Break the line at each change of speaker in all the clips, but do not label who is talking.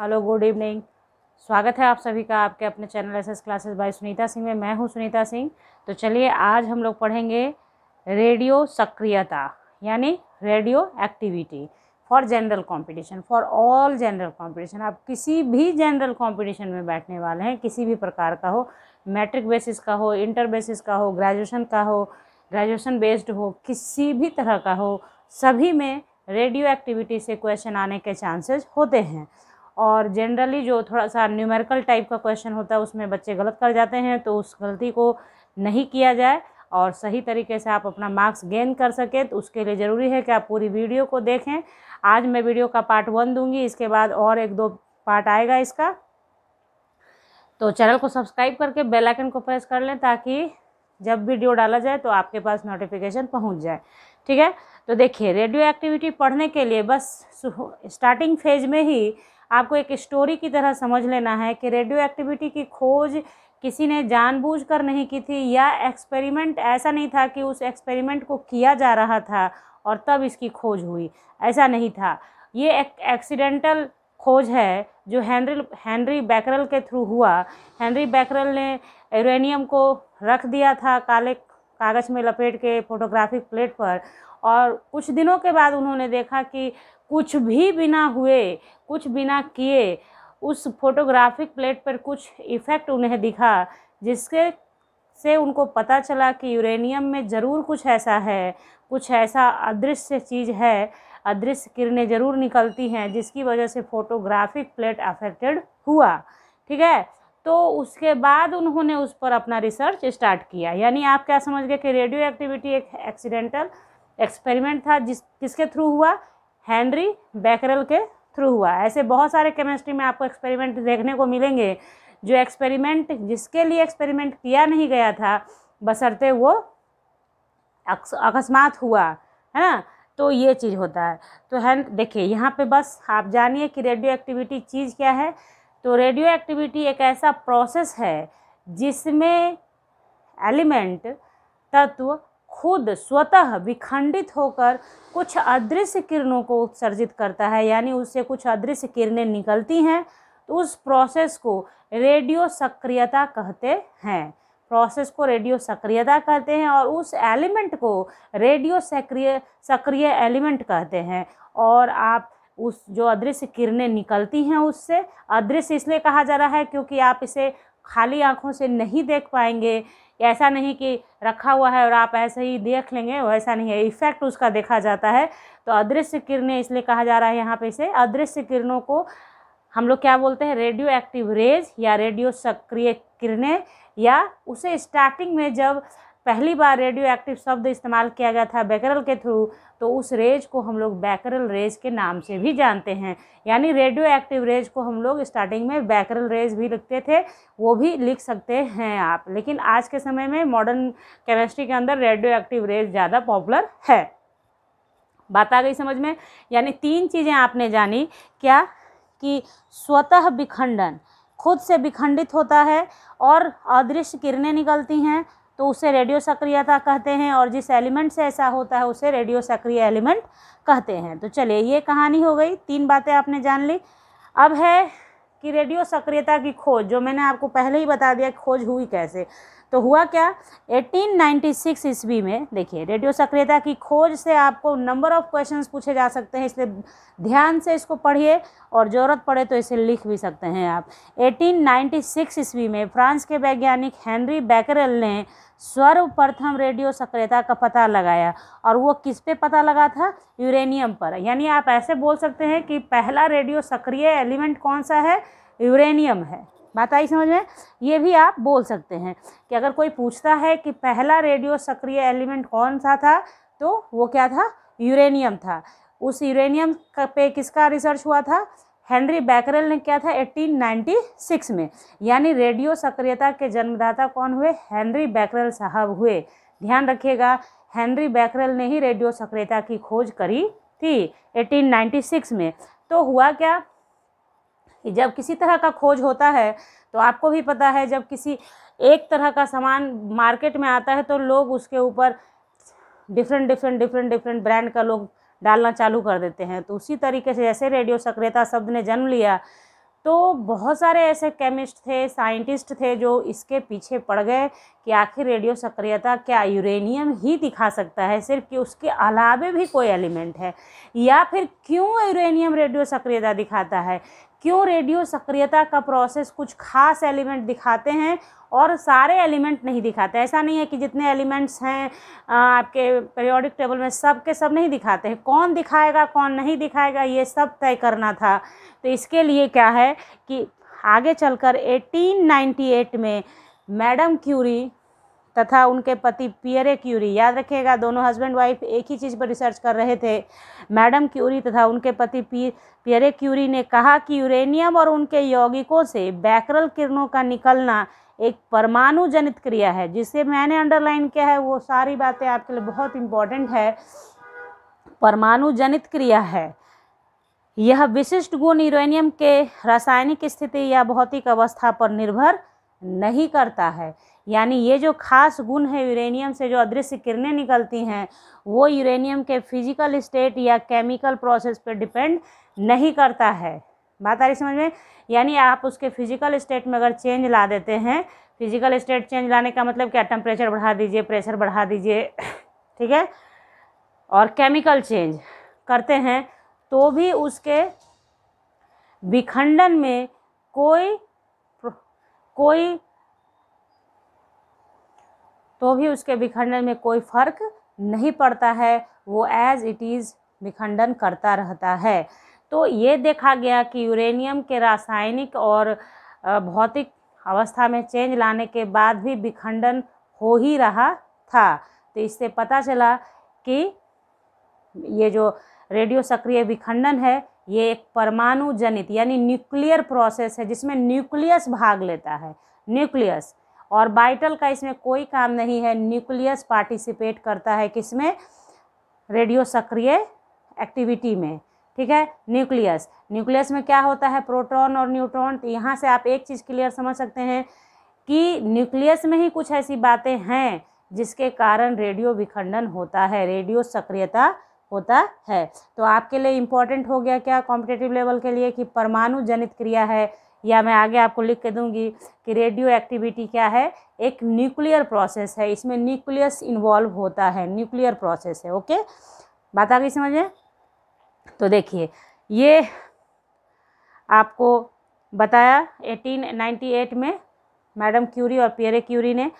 hello good evening स्वागत है आप सभी का आपके अपने channel S S classes by Sunita Singh में मैं हूं सुनीता सिंह तो चलिए आज हम लोग पढ़ेंगे रेडियो सक्रियता यानी radioactivity for general competition for all general competition आप किसी भी जनरल कंपटीशन में बैठने वाले हैं किसी भी प्रकार का हो मैट्रिक बेसिस का हो इंटर बेसिस का हो ग्रेजुएशन का हो ग्रेजुएशन बेस्ड हो किसी भी तरह का हो सभी में रेडियो एक्टिविटी से क्वेश्चन आने के चांसेस होते हैं और जनरली जो थोड़ा सा न्यूमेरिकल टाइप का क्वेश्चन होता है उसमें बच्चे गलत कर जाते हैं तो उस गलती को नहीं किया जाए और सही तरीके से आप अपना मार्क्स गेन कर सकें तो उसके लिए ज़रूरी है कि आप पूरी वीडियो को देखें आज मैं वीडियो का पार्ट वन दूंगी इसके बाद और एक दो पार्ट आएगा इसका तो चैनल को सब्सक्राइब करके बेल आइकन को प्रेस कर लें ताकि जब वीडियो डाला जाए तो आपके पास नोटिफिकेशन पहुंच जाए ठीक है तो देखिए रेडियो एक्टिविटी पढ़ने के लिए बस स्टार्टिंग फेज में ही आपको एक स्टोरी की तरह समझ लेना है कि रेडियो एक्टिविटी की खोज किसी ने जानबूझकर नहीं की थी या एक्सपेरिमेंट ऐसा नहीं था कि उस एक्सपेरिमेंट को किया जा रहा था और तब इसकी खोज हुई ऐसा नहीं था ये एक एक्सीडेंटल खोज है जो हैंनरी हैंनरी बैकरल के थ्रू हुआ हैंनरी बैकरल ने यूरेनियम को रख दिया था काले कागज़ में लपेट के फोटोग्राफिक प्लेट पर और कुछ दिनों के बाद उन्होंने देखा कि कुछ भी बिना हुए कुछ बिना किए उस फोटोग्राफिक प्लेट पर कुछ इफ़ेक्ट उन्हें दिखा जिसके से उनको पता चला कि यूरेनियम में ज़रूर कुछ ऐसा है कुछ ऐसा अदृश्य चीज़ है अदृश्य किरणें ज़रूर निकलती हैं जिसकी वजह से फोटोग्राफिक प्लेट अफेक्टेड हुआ ठीक है तो उसके बाद उन्होंने उस पर अपना रिसर्च स्टार्ट किया यानी आप क्या समझ गए कि रेडियो एक्टिविटी एक एक्सीडेंटल एक्सपेरिमेंट था जिस किसके थ्रू हुआ हैंनरी बैकरल के थ्रू हुआ ऐसे बहुत सारे केमिस्ट्री में आपको एक्सपेरिमेंट देखने को मिलेंगे जो एक्सपेरिमेंट जिसके लिए एक्सपेरिमेंट किया नहीं गया था बसरते वो अकस्मात हुआ है ना तो ये चीज़ होता है तो है देखिए यहाँ पे बस आप जानिए कि रेडियो एक्टिविटी चीज़ क्या है तो रेडियो एक्टिविटी एक ऐसा प्रोसेस है जिसमें एलिमेंट तत्व खुद स्वतः विखंडित होकर कुछ अदृश्य किरणों को उत्सर्जित करता है यानी उससे कुछ अदृश्य किरणें निकलती हैं तो उस प्रोसेस को रेडियो सक्रियता कहते हैं प्रोसेस को रेडियो सक्रियता कहते हैं और उस एलिमेंट को रेडियो सक्रिय सक्रिय एलिमेंट कहते हैं और आप उस जो अदृश्य किरणें निकलती हैं उससे अदृश्य इसलिए कहा जा रहा है क्योंकि आप इसे खाली आँखों से नहीं देख पाएंगे ऐसा नहीं कि रखा हुआ है और आप ऐसे ही देख लेंगे वैसा नहीं है इफ़ेक्ट उसका देखा जाता है तो अदृश्य किरणें इसलिए कहा जा रहा है यहाँ पे इसे अदृश्य किरणों को हम लोग क्या बोलते हैं रेडियो एक्टिव रेज या रेडियो सक्रिय किरणें या उसे स्टार्टिंग में जब पहली बार रेडियो एक्टिव शब्द इस्तेमाल किया गया था बैकरल के थ्रू तो उस रेज को हम लोग बैकरल रेज के नाम से भी जानते हैं यानी रेडियो एक्टिव रेज को हम लोग स्टार्टिंग में बैकरल रेज भी लिखते थे वो भी लिख सकते हैं आप लेकिन आज के समय में मॉडर्न केमिस्ट्री के अंदर रेडियो एक्टिव रेज ज़्यादा पॉपुलर है बात आ गई समझ में यानी तीन चीज़ें आपने जानी क्या कि स्वतः विखंडन खुद से विखंडित होता है और अदृश्य किरणें निकलती हैं तो उसे रेडियो सक्रियता कहते हैं और जिस एलिमेंट से ऐसा होता है उसे रेडियो सक्रिय एलिमेंट कहते हैं तो चलिए ये कहानी हो गई तीन बातें आपने जान ली अब है कि रेडियो सक्रियता की खोज जो मैंने आपको पहले ही बता दिया खोज हुई कैसे तो हुआ क्या 1896 ईस्वी में देखिए रेडियो सक्रियता की खोज से आपको नंबर ऑफ क्वेश्चन पूछे जा सकते हैं इसलिए ध्यान से इसको पढ़िए और ज़रूरत पड़े तो इसे लिख भी सकते हैं आप 1896 ईस्वी में फ्रांस के वैज्ञानिक हेनरी बैकरल ने सर्वप्रथम रेडियो सक्रियता का पता लगाया और वो किस पे पता लगा था यूरेनियम पर यानी आप ऐसे बोल सकते हैं कि पहला रेडियो सक्रिय एलिमेंट कौन सा है यूरेनियम है बात आई समझ में ये भी आप बोल सकते हैं कि अगर कोई पूछता है कि पहला रेडियो सक्रिय एलिमेंट कौन सा था तो वो क्या था यूरेनियम था उस यूरेनियम पे किसका रिसर्च हुआ था हेनरी बैकरल ने क्या था 1896 में यानी रेडियो सक्रियता के जन्मदाता कौन हुए हेनरी बैकरल साहब हुए ध्यान रखिएगा हेनरी बैकरल ने ही रेडियो सक्रियता की खोज करी थी 1896 में तो हुआ क्या कि जब किसी तरह का खोज होता है तो आपको भी पता है जब किसी एक तरह का सामान मार्केट में आता है तो लोग उसके ऊपर different different different different brand का लोग डालना चालू कर देते हैं तो उसी तरीके से जैसे रेडियो सक्रियता शब्द ने जन्म लिया तो बहुत सारे ऐसे केमिस्ट थे साइंटिस्ट थे जो इसके पीछे पड़ गए कि आखिर रेडियो सक्रियता क्या यूरेनियम ही दिखा सकता है सिर्फ कि उसके अलावे भी कोई एलिमेंट है या फिर क्यों यूरेनियम रेडियो सक्रियता दिखाता है क्यों रेडियो सक्रियता का प्रोसेस कुछ खास एलिमेंट दिखाते हैं और सारे एलिमेंट नहीं दिखाते ऐसा नहीं है कि जितने एलिमेंट्स हैं आपके पेरियोडिक टेबल में सब के सब नहीं दिखाते हैं कौन दिखाएगा कौन नहीं दिखाएगा ये सब तय करना था तो इसके लिए क्या है कि आगे चलकर 1898 में मैडम क्यूरी तथा उनके पति पियरे क्यूरी याद रखिएगा दोनों हस्बैंड वाइफ एक ही चीज़ पर रिसर्च कर रहे थे मैडम क्यूरी तथा उनके पति पी पियरे क्यूरी ने कहा कि यूरेनियम और उनके यौगिकों से बैकरल किरणों का निकलना एक परमाणु जनित क्रिया है जिसे मैंने अंडरलाइन किया है वो सारी बातें आपके लिए बहुत इम्पॉर्टेंट है परमाणु जनित क्रिया है यह विशिष्ट गुण यूरेनियम के रासायनिक स्थिति या भौतिक अवस्था पर निर्भर नहीं करता है यानी ये जो खास गुण है यूरेनियम से जो अदृश्य किरणें निकलती हैं वो यूरेनियम के फिजिकल स्टेट या केमिकल प्रोसेस पर डिपेंड नहीं करता है बात आ रही समझ में यानी आप उसके फिजिकल स्टेट में अगर चेंज ला देते हैं फिजिकल स्टेट चेंज लाने का मतलब क्या टेम्परेचर बढ़ा दीजिए प्रेशर बढ़ा दीजिए ठीक है और केमिकल चेंज करते हैं तो भी उसके विखंडन में कोई कोई तो भी उसके विखंडन में कोई फर्क नहीं पड़ता है वो एज इट इज़ विखंडन करता रहता है तो ये देखा गया कि यूरेनियम के रासायनिक और भौतिक अवस्था में चेंज लाने के बाद भी विखंडन हो ही रहा था तो इससे पता चला कि ये जो रेडियो सक्रिय विखंडन है ये एक परमाणु जनित यानी न्यूक्लियर प्रोसेस है जिसमें न्यूक्लियस भाग लेता है न्यूक्लियस और बाइटल का इसमें कोई काम नहीं है न्यूक्लियस पार्टिसिपेट करता है किसमें रेडियो सक्रिय एक्टिविटी में ठीक है न्यूक्लियस न्यूक्लियस में क्या होता है प्रोटॉन और न्यूट्रॉन तो यहाँ से आप एक चीज़ क्लियर समझ सकते हैं कि न्यूक्लियस में ही कुछ ऐसी बातें हैं जिसके कारण रेडियो विखंडन होता है रेडियो सक्रियता होता है तो आपके लिए इम्पॉर्टेंट हो गया क्या कॉम्पिटेटिव लेवल के लिए कि परमाणु जनित क्रिया है या मैं आगे आपको लिख के दूंगी कि रेडियो एक्टिविटी क्या है एक न्यूक्लियर प्रोसेस है इसमें न्यूक्लियस इन्वॉल्व होता है न्यूक्लियर प्रोसेस है ओके बात आ गई समझे तो देखिए ये आपको बताया 1898 में मैडम क्यूरी और पियरे क्यूरी ने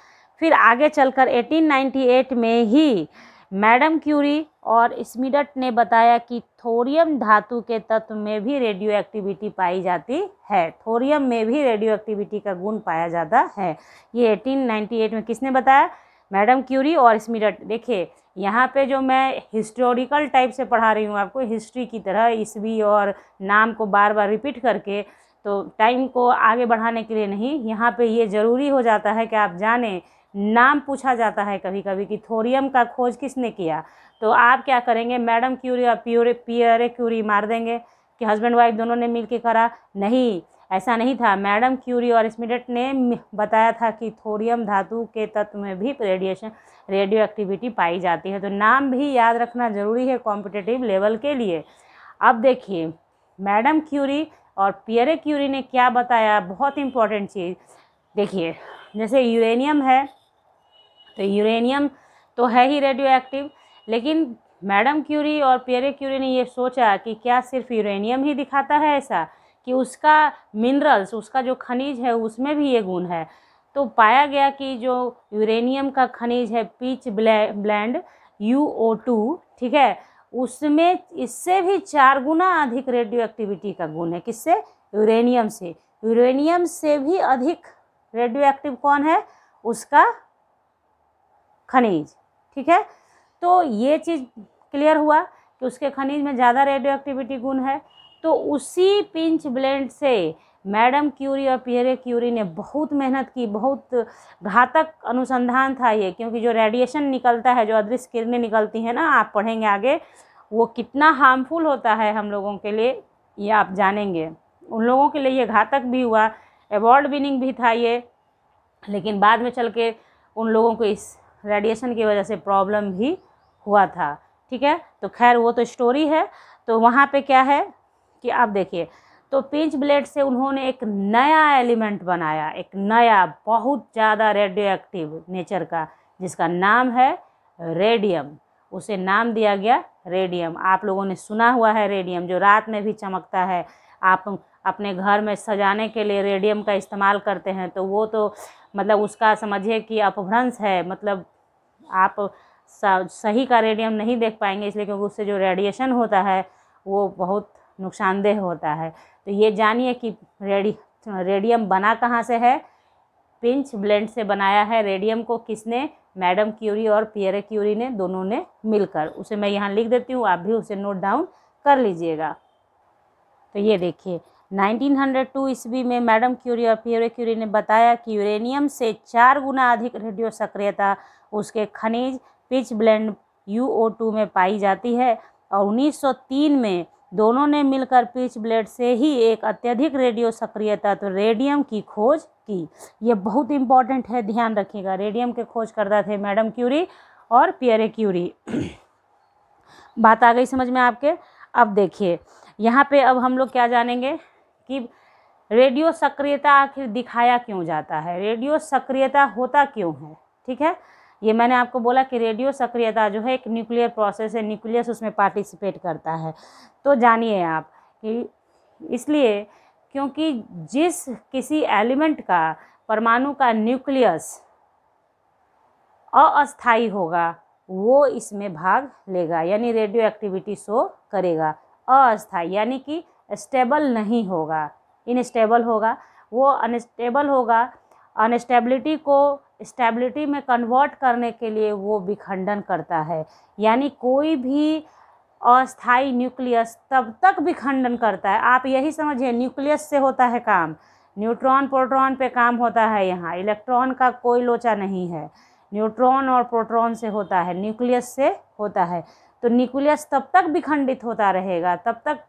फिर आगे चलकर 1898 में ही मैडम क्यूरी और स्मिडट ने बताया कि थोरियम धातु के तत्व में भी रेडियो एक्टिविटी पाई जाती है थोरियम में भी रेडियो एक्टिविटी का गुण पाया जाता है ये 1898 में किसने बताया मैडम क्यूरी और स्मिडट देखिए यहाँ पे जो मैं हिस्टोरिकल टाइप से पढ़ा रही हूँ आपको हिस्ट्री की तरह ईस्वी और नाम को बार बार रिपीट करके तो टाइम को आगे बढ़ाने के लिए नहीं यहाँ पे ये ज़रूरी हो जाता है कि आप जानें नाम पूछा जाता है कभी कभी कि थोरियम का खोज किसने किया तो आप क्या करेंगे मैडम क्यूरी और प्योरे पियरे क्यूरी मार देंगे कि हस्बैंड वाइफ दोनों ने मिल के करा नहीं ऐसा नहीं था मैडम क्यूरी और स्मिडेट ने बताया था कि थोरियम धातु के तत्व में भी रेडिएशन रेडियो एक्टिविटी पाई जाती है तो नाम भी याद रखना ज़रूरी है कॉम्पिटेटिव लेवल के लिए अब देखिए मैडम क्यूरी और पियरे क्यूरी ने क्या बताया बहुत इंपॉर्टेंट चीज़ देखिए जैसे यूरेनियम है तो यूरेनियम तो है ही रेडियो एक्टिव लेकिन मैडम क्यूरी और पियरे क्यूरी ने ये सोचा कि क्या सिर्फ यूरेनियम ही दिखाता है ऐसा कि उसका मिनरल्स उसका जो खनिज है उसमें भी ये गुण है तो पाया गया कि जो यूरेनियम का खनिज है pitchblende U O two ठीक है उसमें इससे भी चार गुना अधिक रेडियो एक्टिविटी का गुण है किससे यूरेनियम से यूरेनियम से भी अधिक रेडियो एक्टिव कौन है उसका खनिज ठीक है तो ये चीज़ क्लियर हुआ कि उसके खनिज में ज़्यादा रेडियो एक्टिविटी गुण है तो उसी पिंच ब्लेंड से मैडम क्यूरी और पियरे क्यूरी ने बहुत मेहनत की बहुत घातक अनुसंधान था ये क्योंकि जो रेडिएशन निकलता है जो अदृश्य किरणें निकलती हैं ना आप पढ़ेंगे आगे वो कितना हार्मफुल होता है हम लोगों के लिए ये आप जानेंगे उन लोगों के लिए ये घातक भी हुआ अवार्ड विनिंग भी था ये लेकिन बाद में चल के उन लोगों को इस रेडिएशन की वजह से प्रॉब्लम भी हुआ था ठीक है तो खैर वो तो स्टोरी है तो वहाँ पे क्या है कि आप देखिए तो पिंच ब्लेड से उन्होंने एक नया एलिमेंट बनाया एक नया बहुत ज़्यादा रेडियो एक्टिव नेचर का जिसका नाम है रेडियम उसे नाम दिया गया रेडियम आप लोगों ने सुना हुआ है रेडियम जो रात में भी चमकता है आप अपने घर में सजाने के लिए रेडियम का इस्तेमाल करते हैं तो वो तो मतलब उसका समझिए कि अपभ्रंश है मतलब आप सही का रेडियम नहीं देख पाएंगे इसलिए क्योंकि उससे जो रेडिएशन होता है वो बहुत नुकसानदेह होता है तो ये जानिए कि रेडी रेडियम बना कहाँ से है पिंच ब्लेंड से बनाया है रेडियम को किसने मैडम क्यूरी और पियरे क्यूरी ने दोनों ने मिलकर उसे मैं यहाँ लिख देती हूँ आप भी उसे नोट डाउन कर लीजिएगा तो ये देखिए 1902 ईस्वी में मैडम क्यूरी और प्योरे क्यूरी ने बताया कि यूरेनियम से चार गुना अधिक रेडियो सक्रियता उसके खनिज pitchblende U O two में पाई जाती है और 1903 में दोनों ने मिलकर पिच ब्लेड से ही एक अत्यधिक रेडियो सक्रियता तो रेडियम की खोज की ये बहुत इंपॉर्टेंट है ध्यान रखिएगा रेडियम के खोज करता थे मैडम क्यूरी और पियरे क्यूरी बात आ गई समझ में आपके अब देखिए यहाँ पे अब हम लोग क्या जानेंगे कि रेडियो सक्रियता आखिर दिखाया क्यों जाता है रेडियो सक्रियता होता क्यों है ठीक है ये मैंने आपको बोला कि रेडियो सक्रियता जो है एक न्यूक्लियर प्रोसेस है न्यूक्लियस उसमें पार्टिसिपेट करता है तो जानिए आप कि इसलिए क्योंकि जिस किसी एलिमेंट का परमाणु का न्यूक्लियस अस्थाई होगा वो इसमें भाग लेगा यानी रेडियो एक्टिविटी शो करेगा अस्थाई यानी कि स्टेबल नहीं होगा इनस्टेबल होगा वो अनस्टेबल होगा अनस्टेबिलिटी को स्टेबिलिटी में कन्वर्ट करने के लिए वो विखंडन करता है यानी कोई भी अस्थाई न्यूक्लियस तब तक विखंडन करता है आप यही समझिए न्यूक्लियस से होता है काम न्यूट्रॉन प्रोटॉन पे काम होता है यहाँ इलेक्ट्रॉन का कोई लोचा नहीं है न्यूट्रॉन और प्रोटॉन से होता है न्यूक्लियस से होता है तो न्यूक्लियस तब तक विखंडित होता रहेगा तब तक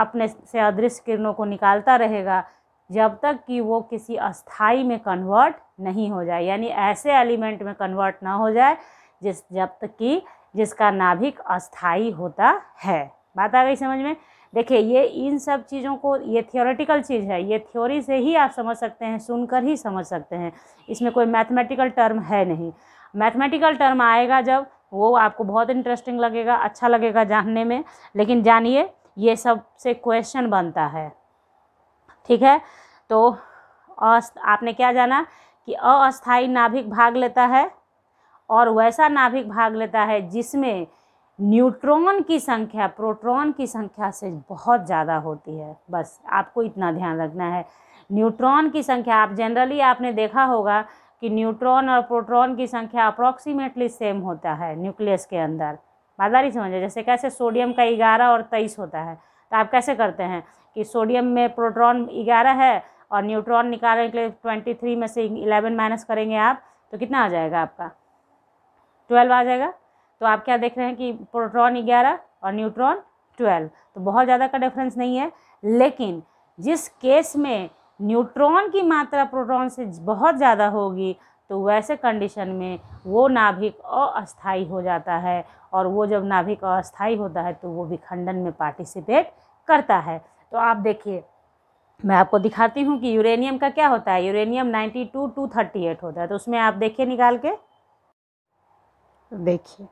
अपने से अदृश्य किरणों को निकालता रहेगा जब तक कि वो किसी अस्थाई में कन्वर्ट नहीं हो जाए यानी ऐसे एलिमेंट में कन्वर्ट ना हो जाए जिस जब तक कि जिसका नाभिक अस्थाई होता है बात आ गई समझ में देखिए ये इन सब चीज़ों को ये थियोरेटिकल चीज़ है ये थ्योरी से ही आप समझ सकते हैं सुनकर ही समझ सकते हैं इसमें कोई मैथमेटिकल टर्म है नहीं मैथमेटिकल टर्म आएगा जब वो आपको बहुत इंटरेस्टिंग लगेगा अच्छा लगेगा जानने में लेकिन जानिए ये सब से क्वेश्चन बनता है ठीक है तो आपने क्या जाना कि अस्थाई नाभिक भाग लेता है और वैसा नाभिक भाग लेता है जिसमें न्यूट्रॉन की संख्या प्रोटॉन की संख्या से बहुत ज़्यादा होती है बस आपको इतना ध्यान रखना है न्यूट्रॉन की संख्या आप जनरली आपने देखा होगा कि न्यूट्रॉन और प्रोटॉन की संख्या अप्रॉक्सीमेटली सेम होता है न्यूक्लियस के अंदर बादारी समझे जैसे कैसे सोडियम का ग्यारह और तेईस होता है तो आप कैसे करते हैं कि सोडियम में प्रोटॉन ग्यारह है और न्यूट्रॉन निकालने के लिए ट्वेंटी थ्री में से इलेवन माइनस करेंगे आप तो कितना आ जाएगा आपका ट्वेल्व आ जाएगा तो आप क्या देख रहे हैं कि प्रोटॉन ग्यारह और न्यूट्रॉन ट्वेल्व तो बहुत ज़्यादा का डिफरेंस नहीं है लेकिन जिस केस में न्यूट्रॉन की मात्रा प्रोटॉन से बहुत ज़्यादा होगी तो वैसे कंडीशन में वो नाभिक अस्थाई हो जाता है और वो जब नाभिक अस्थाई होता है तो वो विखंडन में पार्टिसिपेट करता है तो आप देखिए मैं आपको दिखाती हूँ कि यूरेनियम का क्या होता है uranium ninety two two thirty eight होता है तो उसमें आप देखिए निकाल के देखिए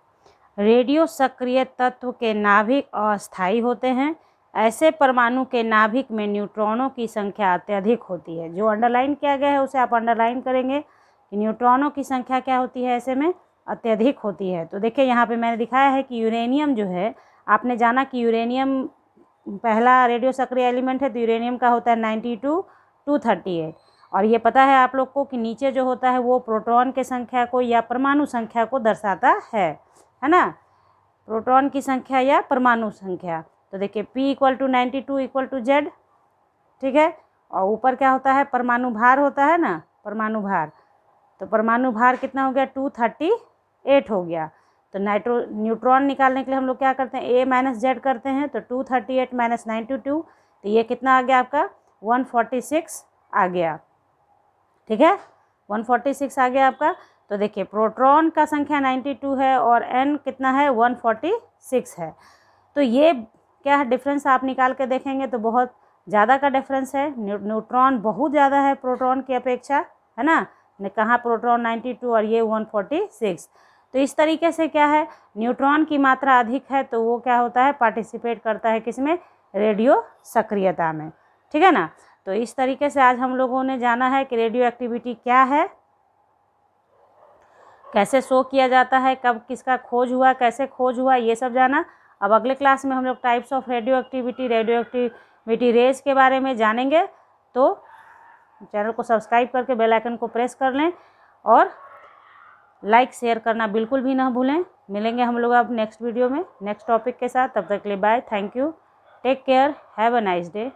रेडियो सक्रिय तत्व के नाभिक अस्थायी होते हैं ऐसे परमाणु के नाभिक में न्यूट्रॉनों की संख्या अत्यधिक होती है जो अंडरलाइन किया गया है उसे आप अंडरलाइन करेंगे न्यूट्रॉनों की संख्या क्या होती है ऐसे में अत्यधिक होती है तो देखिए यहाँ पे मैंने दिखाया है कि यूरेनियम जो है आपने जाना कि यूरेनियम पहला रेडियो सक्रिय एलिमेंट है तो यूरेनियम का होता है ninety two two thirty eight और ये पता है आप लोग को कि नीचे जो होता है वो प्रोटॉन के संख्या को या परमाणु संख्या को दर्शाता है है ना प्रोटॉन की संख्या या परमाणु संख्या तो देखिए P equal to ninety two equal to Z ठीक है और ऊपर क्या होता है परमाणु भार होता है ना परमाणु भार तो परमाणु भार कितना हो गया टू थर्टी एट हो गया तो नाइट्रो न्यूट्रॉन निकालने के लिए हम लोग क्या करते हैं ए माइनस जेड करते हैं तो two thirty eight minus ninety two तो ये कितना आ गया आपका वन फोर्टी सिक्स आ गया ठीक है वन फोर्टी सिक्स आ गया आपका तो देखिए प्रोट्रॉन का संख्या नाइन्टी टू है और एन कितना है वन फोर्टी सिक्स है तो ये क्या है डिफरेंस आप निकाल के देखेंगे तो बहुत ज़्यादा का डिफरेंस है न्यूट्रॉन बहुत ज़्यादा है प्रोटॉन की अपेक्षा है ना कहाँ प्रोटॉन 92 और ये 146 तो इस तरीके से क्या है न्यूट्रॉन की मात्रा अधिक है तो वो क्या होता है पार्टिसिपेट करता है किसमें रेडियो सक्रियता में ठीक है ना तो इस तरीके से आज हम लोगों ने जाना है कि रेडियो एक्टिविटी क्या है कैसे शो किया जाता है कब किसका खोज हुआ कैसे खोज हुआ ये सब जाना अब अगले क्लास में हम लोग types of radioactivity radioactivity rays के बारे में जानेंगे तो चैनल को सब्सक्राइब करके बेल आइकन को प्रेस कर लें और लाइक शेयर करना बिल्कुल भी ना भूलें मिलेंगे हम लोग अब नेक्स्ट वीडियो में नेक्स्ट टॉपिक के साथ तब तक के लिए bye thank you take care have a nice day